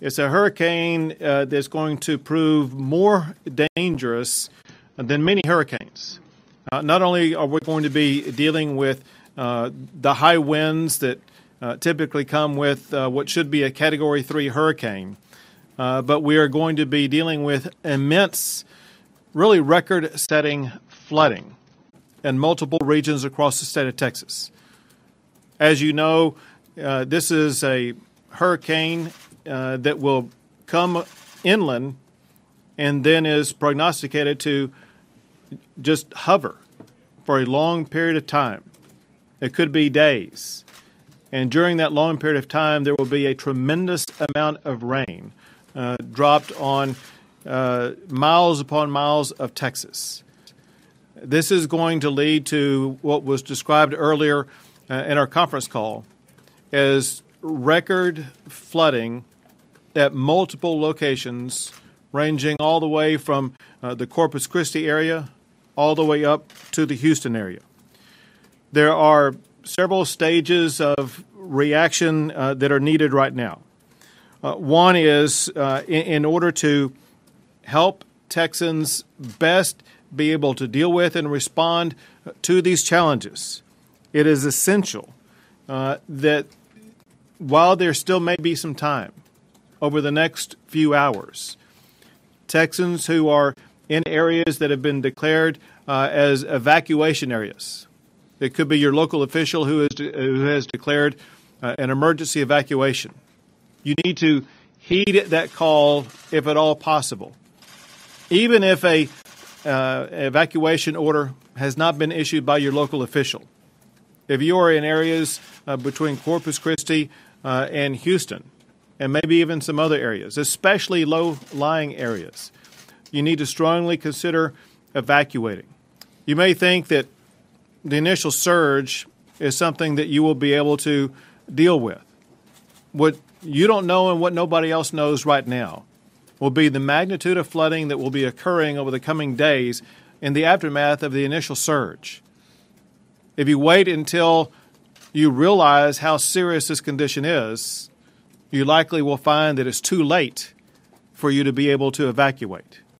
It's a hurricane uh, that's going to prove more dangerous than many hurricanes. Uh, not only are we going to be dealing with uh, the high winds that uh, typically come with uh, what should be a Category 3 hurricane, uh, but we are going to be dealing with immense, really record setting flooding in multiple regions across the state of Texas. As you know, this is a hurricane uh, that will come inland and then is prognosticated to just hover for a long period of time. It could be days. And during that long period of time, there will be a tremendous amount of rain uh, dropped on uh, miles upon miles of Texas. This is going to lead to what was described earlier uh, in our conference call as record flooding at multiple locations, ranging all the way from uh, the Corpus Christi area all the way up to the Houston area. There are several stages of reaction uh, that are needed right now. Uh, one is uh, in, in order to help Texans best be able to deal with and respond to these challenges. It is essential uh, that while there still may be some time, over the next few hours. Texans who are in areas that have been declared uh, as evacuation areas. It could be your local official who, is de- who has declared uh, an emergency evacuation. You need to heed that call if at all possible. Even if a uh, evacuation order has not been issued by your local official. If you are in areas uh, between Corpus Christi uh, and Houston, and maybe even some other areas, especially low lying areas. You need to strongly consider evacuating. You may think that the initial surge is something that you will be able to deal with. What you don't know and what nobody else knows right now will be the magnitude of flooding that will be occurring over the coming days in the aftermath of the initial surge. If you wait until you realize how serious this condition is, you likely will find that it's too late for you to be able to evacuate.